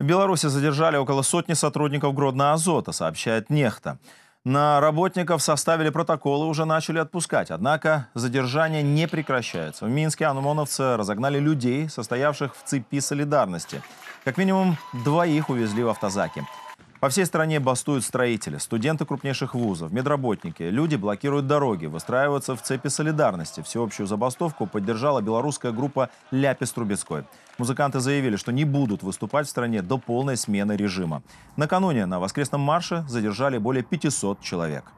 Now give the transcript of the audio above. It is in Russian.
В Беларуси задержали около сотни сотрудников Гродно-Азота, сообщает Нехта. На работников составили протоколы, уже начали отпускать. Однако задержание не прекращается. В Минске анумоновцы разогнали людей, состоявших в цепи солидарности. Как минимум двоих увезли в автозаке. По всей стране бастуют строители, студенты крупнейших вузов, медработники. Люди блокируют дороги, выстраиваются в цепи солидарности. Всеобщую забастовку поддержала белорусская группа «Ляпис Трубецкой». Музыканты заявили, что не будут выступать в стране до полной смены режима. Накануне на воскресном марше задержали более 500 человек.